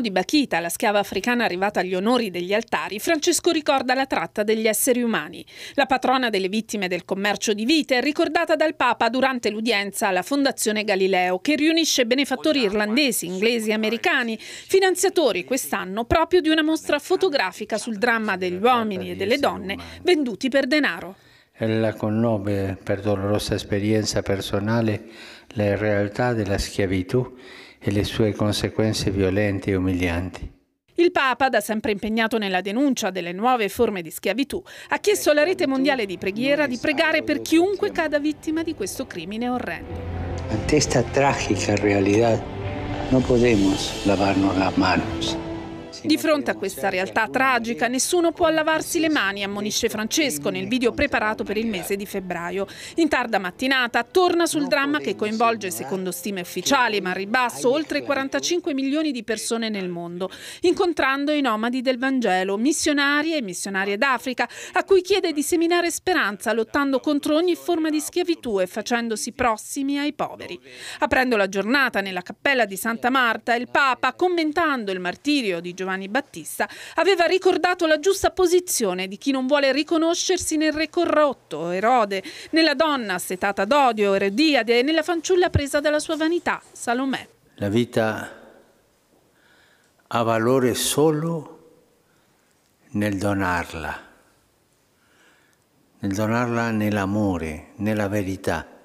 Giacomo di Bachita, la schiava africana arrivata agli onori degli altari, Francesco ricorda la tratta degli esseri umani. La patrona delle vittime del commercio di vite è ricordata dal Papa durante l'udienza alla Fondazione Galileo, che riunisce benefattori irlandesi, inglesi e americani, finanziatori quest'anno proprio di una mostra fotografica sul dramma degli uomini e delle donne venduti per denaro. Ella conobbe per dolorosa esperienza personale la realtà della schiavitù e le sue conseguenze violente e umilianti. Il Papa, da sempre impegnato nella denuncia delle nuove forme di schiavitù, ha chiesto alla rete mondiale di preghiera di pregare per chiunque cada vittima di questo crimine orrendo. Ante questa tragica realtà non possiamo lavarnos le mani. Di fronte a questa realtà tragica nessuno può lavarsi le mani, ammonisce Francesco nel video preparato per il mese di febbraio. In tarda mattinata torna sul dramma che coinvolge, secondo stime eh, ufficiali, ma a ribasso, oltre 45 eh, milioni di persone nel mondo, incontrando i nomadi del Vangelo, missionari e missionarie d'Africa, a cui chiede di seminare speranza lottando contro ogni forma di schiavitù e facendosi prossimi ai poveri. Aprendo la giornata nella cappella di Santa Marta, il Papa, commentando il martirio di Giovanni Giovanni Battista, aveva ricordato la giusta posizione di chi non vuole riconoscersi nel re corrotto, Erode, nella donna setata d'odio, Erodiade, nella fanciulla presa dalla sua vanità, Salomè. La vita ha valore solo nel donarla, nel donarla nell'amore, nella verità.